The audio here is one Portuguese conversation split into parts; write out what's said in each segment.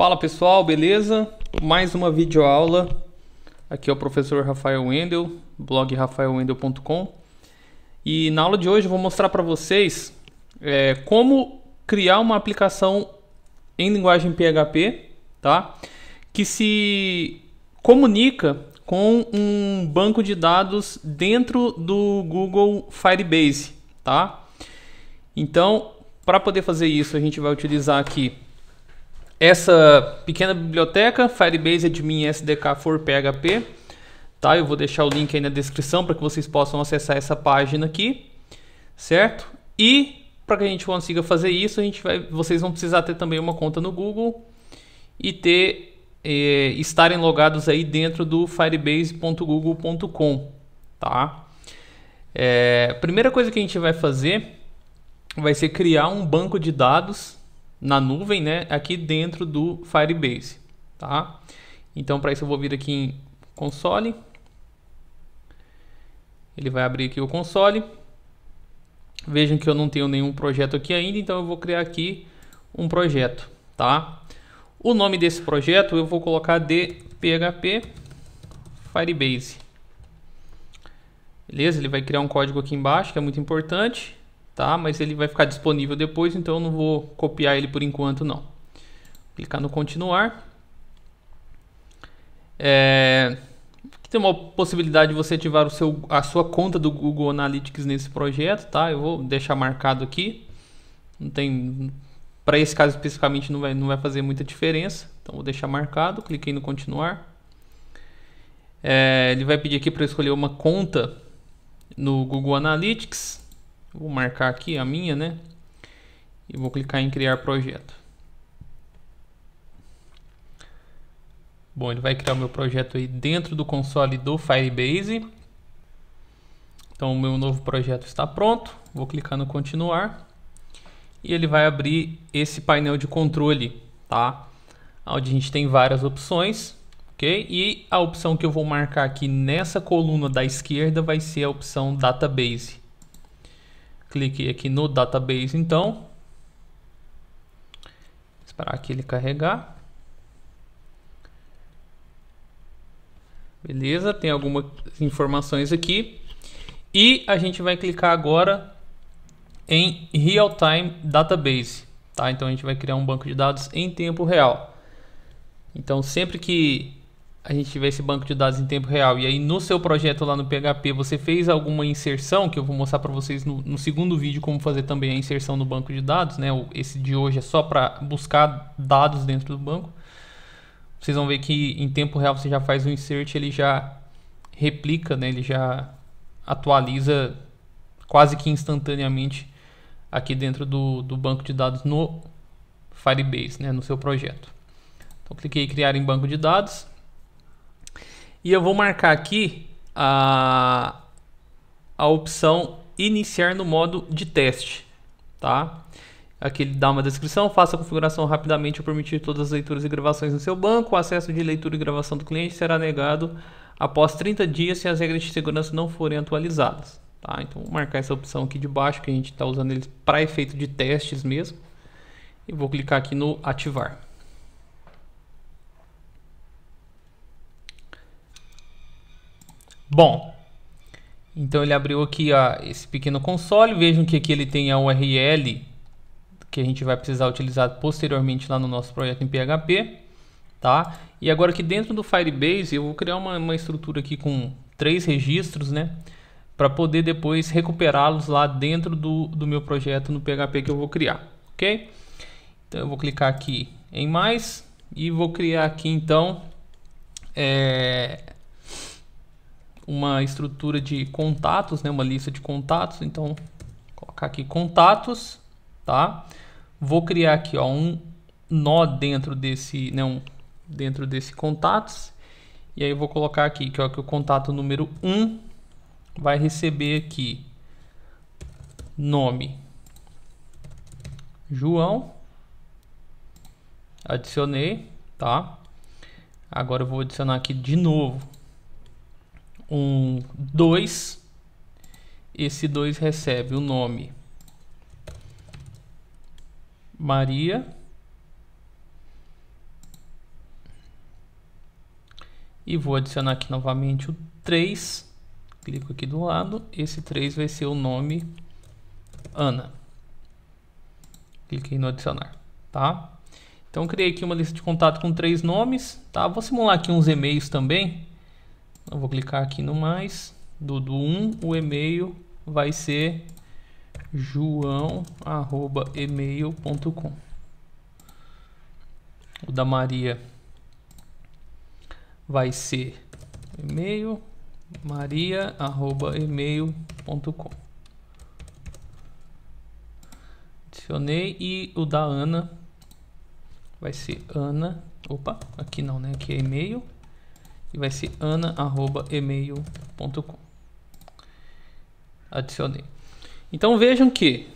Fala pessoal, beleza? Mais uma videoaula. Aqui é o professor Rafael Wendel, blog rafaelwendel.com. E na aula de hoje eu vou mostrar para vocês é, como criar uma aplicação em linguagem PHP, tá? Que se comunica com um banco de dados dentro do Google Firebase, tá? Então, para poder fazer isso, a gente vai utilizar aqui essa pequena biblioteca, Firebase Admin SDK for PHP. Tá? Eu vou deixar o link aí na descrição para que vocês possam acessar essa página aqui, certo? E para que a gente consiga fazer isso, a gente vai, vocês vão precisar ter também uma conta no Google e ter é, estarem logados aí dentro do firebase.google.com, tá? É, a primeira coisa que a gente vai fazer vai ser criar um banco de dados na nuvem, né, aqui dentro do Firebase, tá? Então, para isso eu vou vir aqui em console. Ele vai abrir aqui o console. Vejam que eu não tenho nenhum projeto aqui ainda, então eu vou criar aqui um projeto, tá? O nome desse projeto eu vou colocar de PHP Firebase. Beleza? Ele vai criar um código aqui embaixo, que é muito importante tá? Mas ele vai ficar disponível depois, então eu não vou copiar ele por enquanto não. Clicar no continuar. É... Tem uma possibilidade de você ativar o seu, a sua conta do Google Analytics nesse projeto, tá? Eu vou deixar marcado aqui. Não tem para esse caso especificamente não vai, não vai fazer muita diferença. Então vou deixar marcado, cliquei no continuar. É, ele vai pedir aqui para escolher uma conta no Google Analytics. Vou marcar aqui a minha, né? E vou clicar em criar projeto. Bom, ele vai criar o meu projeto aí dentro do console do Firebase. Então, o meu novo projeto está pronto. Vou clicar no continuar. E ele vai abrir esse painel de controle, tá? Onde a gente tem várias opções, ok? E a opção que eu vou marcar aqui nessa coluna da esquerda vai ser a opção Database. Clique aqui no database então. Esperar aqui ele carregar. Beleza, tem algumas informações aqui. E a gente vai clicar agora em Real Time Database. Tá? Então a gente vai criar um banco de dados em tempo real. Então sempre que a gente tiver esse banco de dados em tempo real e aí no seu projeto lá no PHP você fez alguma inserção, que eu vou mostrar para vocês no, no, segundo vídeo como fazer também a inserção no banco de dados, né? Esse de hoje é só para buscar dados dentro do banco. Vocês vão ver que em tempo real você já faz o insert, ele já replica, né? Ele já atualiza quase que instantaneamente aqui dentro do, do banco de dados no Firebase, né? No seu projeto. Então cliquei em criar em banco de dados e eu vou marcar aqui a, a opção iniciar no modo de teste, tá? Aqui ele dá uma descrição, faça a configuração rapidamente ao permitir todas as leituras e gravações no seu banco. O acesso de leitura e gravação do cliente será negado após 30 dias se as regras de segurança não forem atualizadas. Tá? Então vou marcar essa opção aqui de baixo que a gente está usando eles para efeito de testes mesmo. E vou clicar aqui no ativar. Bom, então ele abriu aqui esse pequeno console. Vejam que aqui ele tem a URL que a gente vai precisar utilizar posteriormente lá no nosso projeto em PHP. Tá? E agora aqui dentro do Firebase eu vou criar uma, uma estrutura aqui com três registros, né? Para poder depois recuperá-los lá dentro do, do meu projeto no PHP que eu vou criar, ok? Então eu vou clicar aqui em mais e vou criar aqui então é, uma estrutura de contatos, né, uma lista de contatos, então colocar aqui contatos, tá? Vou criar aqui ó, um nó dentro desse, né, um, dentro desse contatos, e aí eu vou colocar aqui que, ó, que o contato número 1 vai receber aqui nome João, adicionei, tá? Agora eu vou adicionar aqui de novo um 2, esse 2 recebe o nome Maria e vou adicionar aqui novamente o 3, clico aqui do lado, esse 3 vai ser o nome Ana. Cliquei no adicionar, tá? Então criei aqui uma lista de contato com três nomes, tá? Vou simular aqui uns e-mails também, eu vou clicar aqui no mais, do, do 1, o e-mail vai ser joão@email.com. O da Maria vai ser e-mail maria@email.com. Adicionei e o da Ana vai ser Ana, opa, aqui não, né? Aqui é e-mail e vai ser ana@email.com. Adicionei. Então vejam que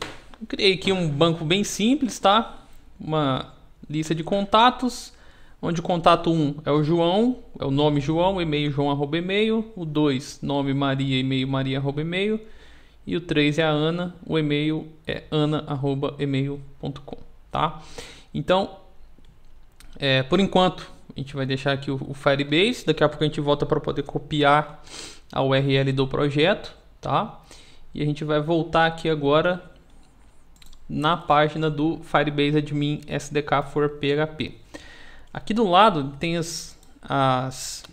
criei aqui um banco bem simples, tá? Uma lista de contatos, onde o contato 1 é o João, é o nome João, e-mail joão@email, o 2 nome Maria, e-mail maria@email e o 3 é a Ana, o e-mail é ana@email.com, tá? Então, é, por enquanto, a gente vai deixar aqui o, Firebase. Daqui a pouco a gente volta para poder copiar a URL do projeto, tá? E a gente vai voltar aqui agora na página do Firebase Admin SDK for PHP. Aqui do lado tem as, as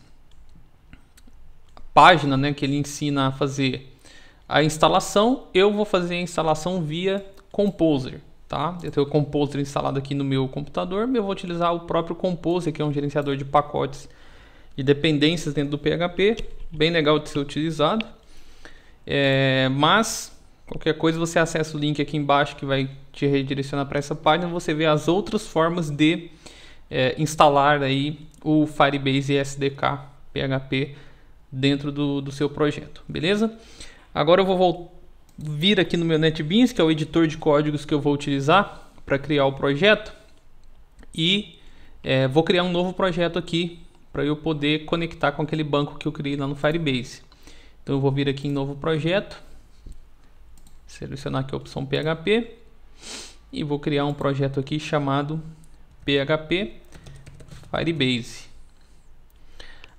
página, né, que ele ensina a fazer a instalação. Eu vou fazer a instalação via Composer. Tá? Eu tenho o Composer instalado aqui no meu computador, eu vou utilizar o próprio Composer, que é um gerenciador de pacotes e dependências dentro do PHP, bem legal de ser utilizado. É, mas qualquer coisa você acessa o link aqui embaixo que vai te redirecionar para essa página, você vê as outras formas de é, instalar aí o Firebase SDK PHP dentro do, do seu projeto, beleza? Agora eu vou voltar vir aqui no meu NetBeans, que é o editor de códigos que eu vou utilizar para criar o projeto, e é, vou criar um novo projeto aqui para eu poder conectar com aquele banco que eu criei lá no Firebase. Então eu vou vir aqui em novo projeto, selecionar aqui a opção PHP e vou criar um projeto aqui chamado PHP Firebase.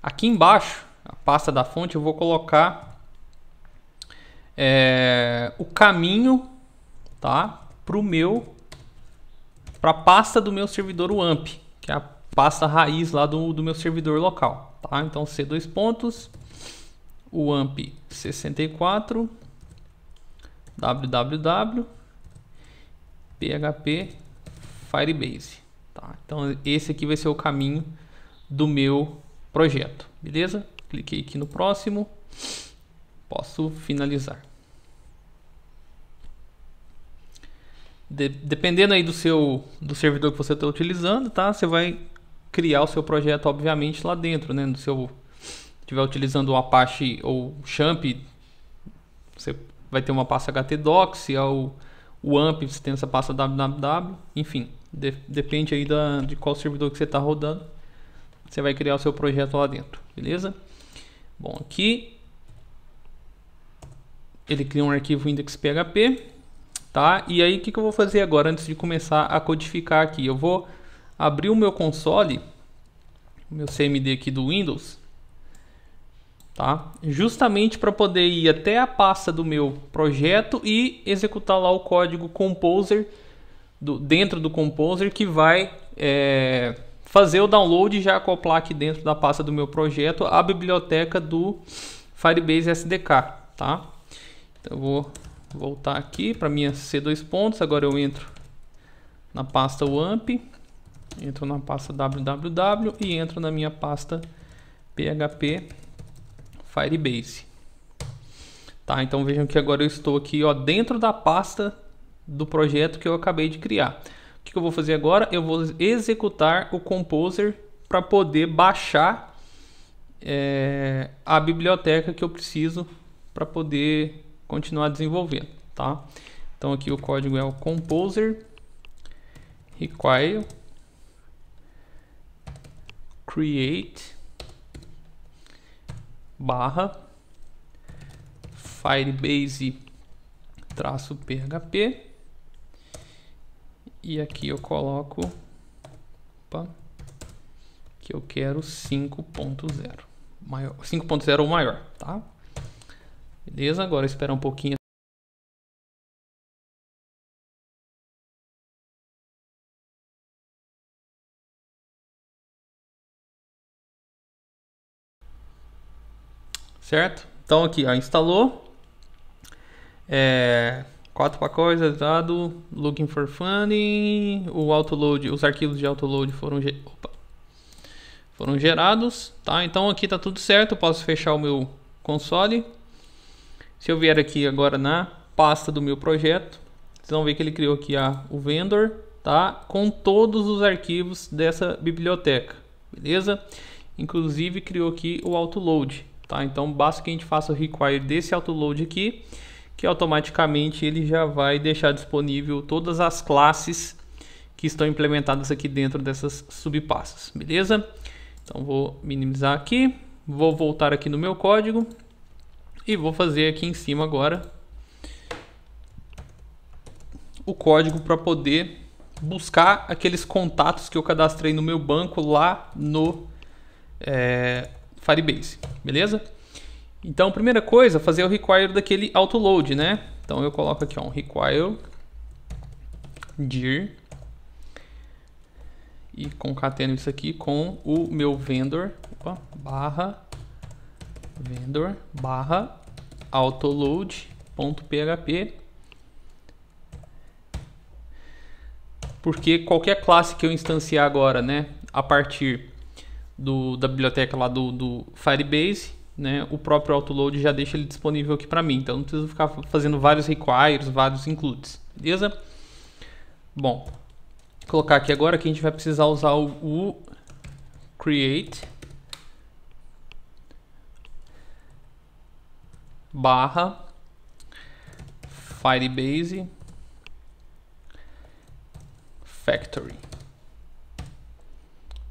Aqui embaixo, a pasta da fonte, eu vou colocar é, o caminho tá, para o meu para a pasta do meu servidor o amp que é a pasta raiz lá do, do meu servidor local. Tá? Então C dois pontos, o amp 64 www php firebase. Tá? Então esse aqui vai ser o caminho do meu projeto, beleza? Cliquei aqui no próximo posso finalizar. De, dependendo aí do seu do servidor que você está utilizando, tá? Você vai criar o seu projeto, obviamente, lá dentro, né? No seu estiver utilizando o Apache ou Champ, você vai ter uma pasta htdocs, se é o, o AMP, você tem essa pasta www, enfim, de, depende aí da, de qual servidor que você está rodando, você vai criar o seu projeto lá dentro, beleza? Bom, aqui ele cria um arquivo index.php, tá? E aí o que, que eu vou fazer agora antes de começar a codificar aqui? Eu vou abrir o meu console, o meu CMD aqui do Windows, tá? Justamente para poder ir até a pasta do meu projeto e executar lá o código Composer do, dentro do Composer que vai é, fazer o download e já acoplar aqui dentro da pasta do meu projeto a biblioteca do Firebase SDK, tá? Então eu vou voltar aqui para minha C2 pontos. Agora eu entro na pasta WAMP, entro na pasta www e entro na minha pasta PHP Firebase. Tá, então vejam que agora eu estou aqui ó, dentro da pasta do projeto que eu acabei de criar. O que eu vou fazer agora? Eu vou executar o Composer para poder baixar é, a biblioteca que eu preciso para poder continuar desenvolvendo, tá? Então aqui o código é o composer require create barra firebase traço php e aqui eu coloco opa, que eu quero 5.0 maior 5.0 ou maior, tá? Beleza? Agora espera um pouquinho. Certo? Então aqui, ó, instalou. É, quatro pacotes dado, looking for funny, o autoload, os arquivos de autoload foram opa, foram gerados, tá? Então aqui tá tudo certo, posso fechar o meu console. Se eu vier aqui agora na pasta do meu projeto, vocês vão ver que ele criou aqui a, o vendor, tá? Com todos os arquivos dessa biblioteca, beleza? Inclusive criou aqui o autoload, tá? Então basta que a gente faça o require desse autoload aqui, que automaticamente ele já vai deixar disponível todas as classes que estão implementadas aqui dentro dessas subpastas, beleza? Então vou minimizar aqui, vou voltar aqui no meu código, e vou fazer aqui em cima agora o código para poder buscar aqueles contatos que eu cadastrei no meu banco lá no é, Firebase, beleza? Então, primeira coisa, fazer o require daquele autoload, né? Então eu coloco aqui ó, um require dir e concateno isso aqui com o meu vendor opa, barra vendor barra autoload.php porque qualquer classe que eu instanciar agora, né, a partir do, da biblioteca lá do, do Firebase, né, o próprio autoload já deixa ele disponível aqui para mim, então não preciso ficar fazendo vários requires, vários includes, beleza? Bom, colocar aqui agora que a gente vai precisar usar o, o create barra Firebase Factory.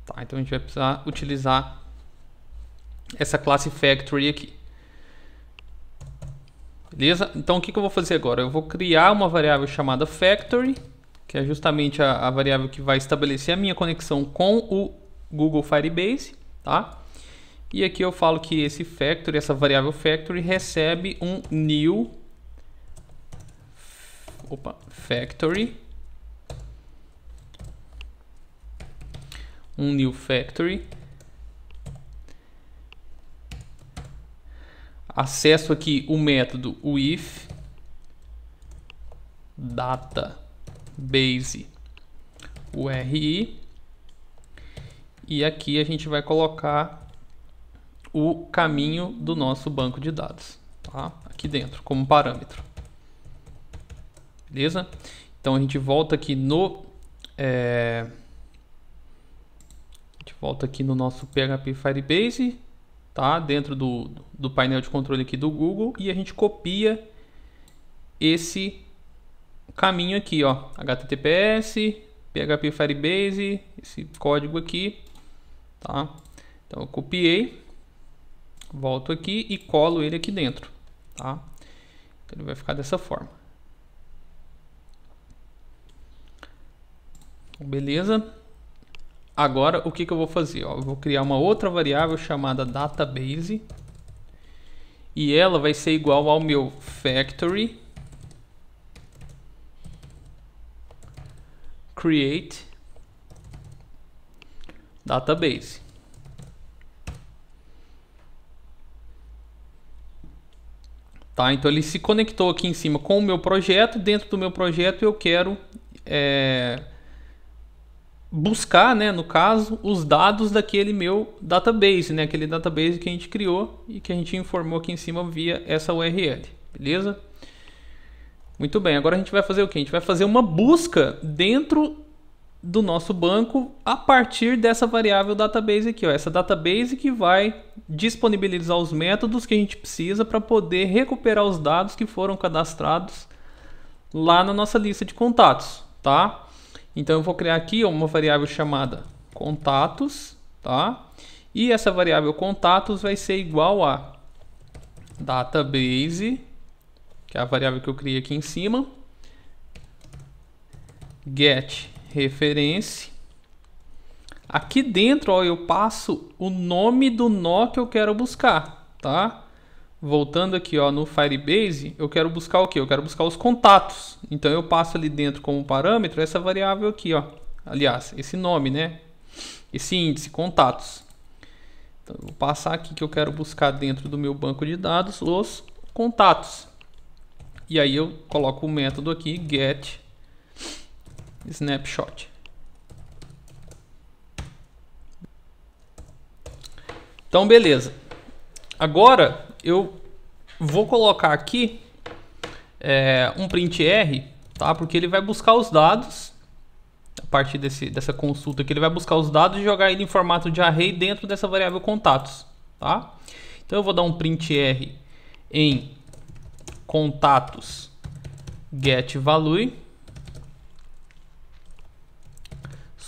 Tá, então a gente vai precisar utilizar essa classe Factory aqui. Beleza? Então o que, que eu vou fazer agora? Eu vou criar uma variável chamada Factory, que é justamente a, a variável que vai estabelecer a minha conexão com o Google Firebase, tá? E aqui eu falo que esse factory, essa variável factory, recebe um new opa, factory. Um new factory. Acesso aqui o método with data base URI. E aqui a gente vai colocar o caminho do nosso banco de dados, tá? Aqui dentro, como parâmetro. Beleza? Então a gente volta aqui no... É... A gente volta aqui no nosso PHP Firebase, tá? Dentro do, do painel de controle aqui do Google e a gente copia esse caminho aqui, ó, https, php firebase, esse código aqui, tá? Então eu copiei, Volto aqui e colo ele aqui dentro, tá? Então ele vai ficar dessa forma. Então, beleza. Agora, o que, que eu vou fazer? Ó, eu vou criar uma outra variável chamada database. E ela vai ser igual ao meu factory create database. Tá? Então ele se conectou aqui em cima com o meu projeto. Dentro do meu projeto eu quero é, buscar, né, no caso, os dados daquele meu database, né, aquele database que a gente criou e que a gente informou aqui em cima via essa URL. Beleza? Muito bem, agora a gente vai fazer o que? A gente vai fazer uma busca dentro do nosso banco a partir dessa variável database aqui, ó, essa database que vai disponibilizar os métodos que a gente precisa para poder recuperar os dados que foram cadastrados lá na nossa lista de contatos, tá? Então eu vou criar aqui uma variável chamada contatos, tá? E essa variável contatos vai ser igual a database, que é a variável que eu criei aqui em cima, get referência. Aqui dentro, ó, eu passo o nome do nó que eu quero buscar, tá? Voltando aqui, ó, no Firebase, eu quero buscar o que? Eu quero buscar os contatos. Então eu passo ali dentro como parâmetro essa variável aqui, ó. Aliás, esse nome, né? Esse índice, contatos. Então eu vou passar aqui que eu quero buscar dentro do meu banco de dados os contatos. E aí eu coloco o método aqui get snapshot. Então, beleza. Agora eu vou colocar aqui é, um printr, tá? Porque ele vai buscar os dados a partir desse, dessa consulta que ele vai buscar os dados e jogar ele em formato de array dentro dessa variável contatos, tá? Então eu vou dar um printr em contatos get value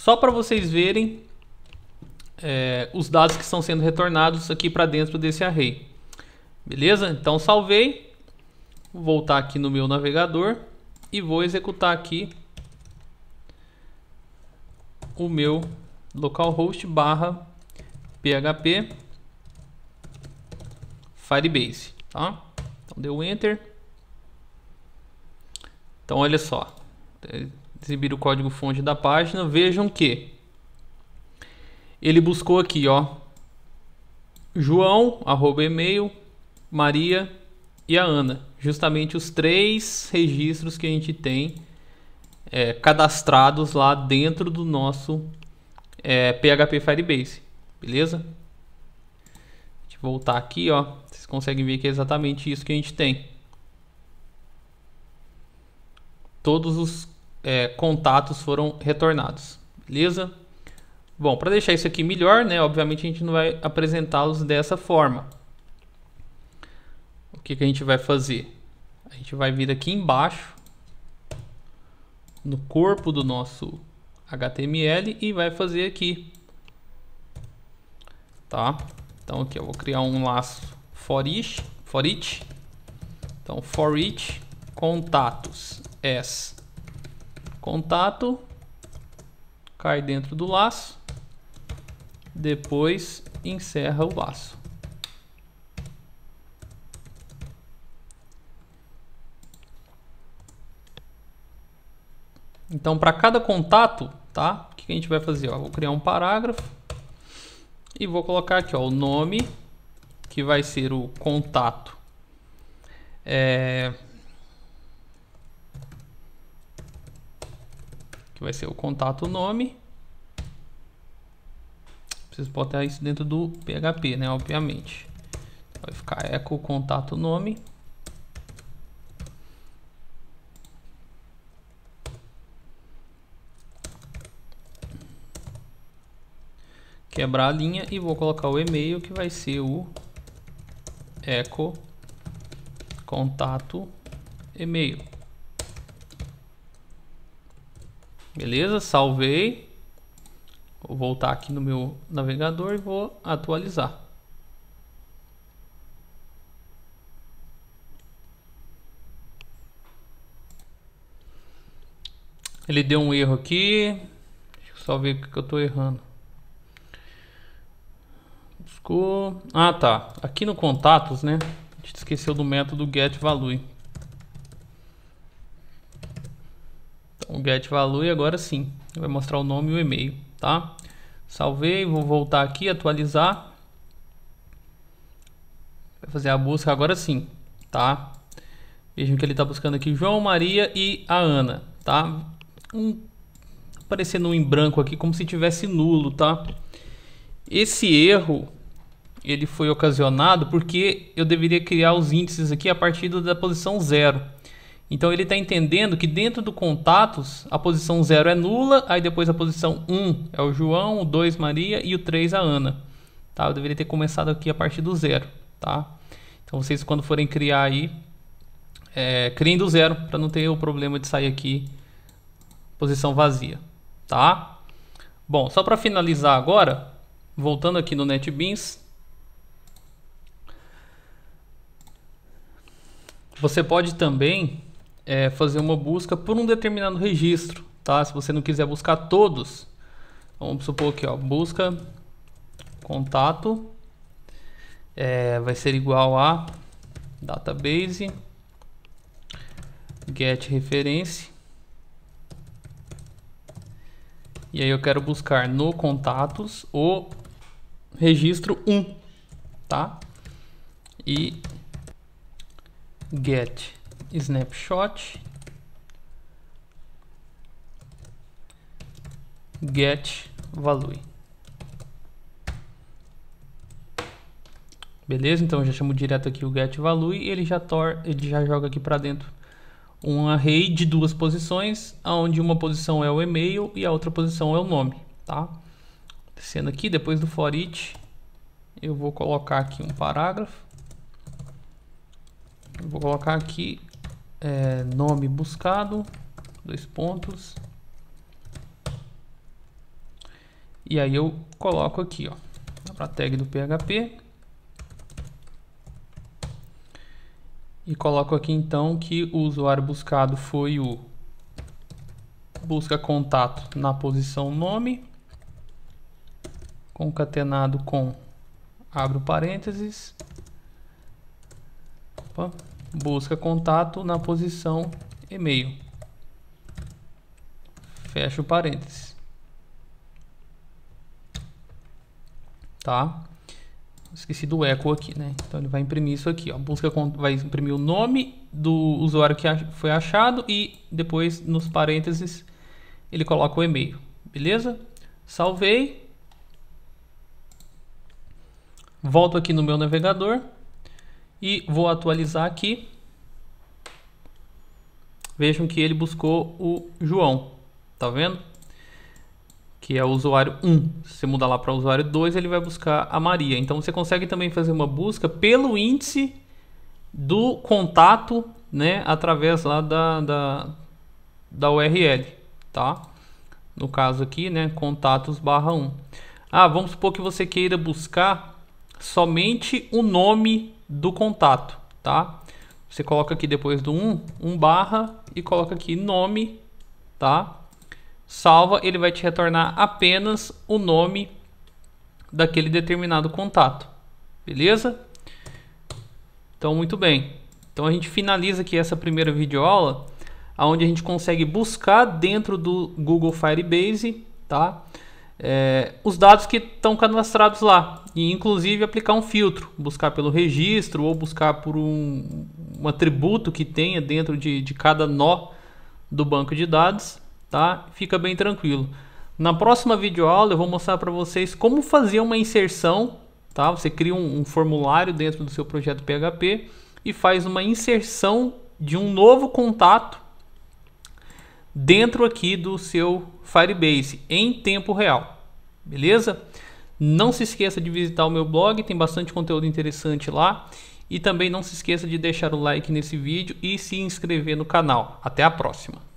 Só para vocês verem é, os dados que estão sendo retornados aqui para dentro desse array. Beleza? Então salvei. Vou voltar aqui no meu navegador e vou executar aqui o meu localhost barra php firebase, tá? Então deu enter. Então olha só, exibir o código fonte da página, vejam que ele buscou aqui, ó, João, arroba e-mail, Maria e a Ana. Justamente os três registros que a gente tem é, cadastrados lá dentro do nosso é, PHP Firebase, beleza? Deixa eu voltar aqui, ó. Vocês conseguem ver que é exatamente isso que a gente tem. Todos os é, contatos foram retornados. Beleza? Bom, para deixar isso aqui melhor, né? Obviamente a gente não vai apresentá-los dessa forma. O que, que a gente vai fazer? A gente vai vir aqui embaixo no corpo do nosso HTML e vai fazer aqui. Tá? Então aqui eu vou criar um laço for each, for each. Então for each contatos s Contato, cai dentro do laço, depois encerra o laço. Então, para cada contato, tá? O que a gente vai fazer? Ó, vou criar um parágrafo e vou colocar aqui ó, o nome, que vai ser o contato. É, vai ser o contato nome. vocês podem ter isso dentro do PHP, né? Obviamente. Vai ficar echo contato nome. Quebrar a linha e vou colocar o e-mail que vai ser o echo contato e-mail. Beleza, salvei. Vou voltar aqui no meu navegador e vou atualizar. Ele deu um erro aqui. Deixa eu só ver o que eu estou errando. Buscou. Ah, tá. Aqui no contatos, né? A gente esqueceu do método getValue. Então, get value agora sim, vai mostrar o nome e o e-mail, tá? Salvei, vou voltar aqui, atualizar. Vai fazer a busca agora sim, tá? Vejam que ele está buscando aqui João, Maria e a Ana, tá? Um, aparecendo um em branco aqui, como se tivesse nulo, tá? Esse erro, ele foi ocasionado porque eu deveria criar os índices aqui a partir da posição zero. Então ele está entendendo que dentro do contatos a posição 0 é nula, aí depois a posição 1 um é o João, o 2 Maria e o 3 a Ana. Tá? Eu deveria ter começado aqui a partir do zero. Tá? Então vocês quando forem criar aí, é, criem do zero para não ter o problema de sair aqui posição vazia. Tá? Bom, só para finalizar agora, voltando aqui no NetBeans, Você pode também é, fazer uma busca por um determinado registro, tá? Se você não quiser buscar todos, vamos supor aqui, ó, busca contato é, vai ser igual a database get reference e aí eu quero buscar no contatos o registro 1 tá e get snapshot get value. Beleza? Então eu já chamo direto aqui o get value e ele já tor ele já joga aqui para dentro um array de duas posições, onde uma posição é o e-mail e a outra posição é o nome, tá? Descendo aqui, depois do for each, eu vou colocar aqui um parágrafo. Eu vou colocar aqui é, nome buscado, dois pontos. E aí eu coloco aqui, ó, para a tag do PHP. E coloco aqui então que o usuário buscado foi o busca contato na posição nome, concatenado com, abro parênteses, opa, busca contato na posição e-mail. Fecha o parênteses. Tá? Esqueci do eco aqui, né? Então ele vai imprimir isso aqui, ó. Busca vai imprimir o nome do usuário que foi achado e depois nos parênteses ele coloca o e-mail. Beleza? Salvei. Volto aqui no meu navegador e vou atualizar aqui. Vejam que ele buscou o João, tá vendo? Que é o usuário 1. Se você mudar lá para o usuário 2, ele vai buscar a Maria. Então você consegue também fazer uma busca pelo índice do contato, né, através lá da, da, da URL, tá? No caso aqui, né, contatos barra 1. Ah, vamos supor que você queira buscar somente o nome do contato, tá? Você coloca aqui depois do 1, 1 barra e coloca aqui nome, tá? Salva, ele vai te retornar apenas o nome daquele determinado contato, beleza? Então, muito bem. Então, a gente finaliza aqui essa primeira videoaula, onde a gente consegue buscar dentro do Google Firebase, tá? é, os dados que estão cadastrados lá e inclusive aplicar um filtro, buscar pelo registro ou buscar por um, um atributo que tenha dentro de, de cada nó do banco de dados, tá? Fica bem tranquilo. Na próxima videoaula eu vou mostrar para vocês como fazer uma inserção, tá? Você cria um, um formulário dentro do seu projeto PHP e faz uma inserção de um novo contato dentro aqui do seu Firebase em tempo real. Beleza? Não se esqueça de visitar o meu blog, tem bastante conteúdo interessante lá. E também não se esqueça de deixar o like nesse vídeo e se inscrever no canal. Até a próxima!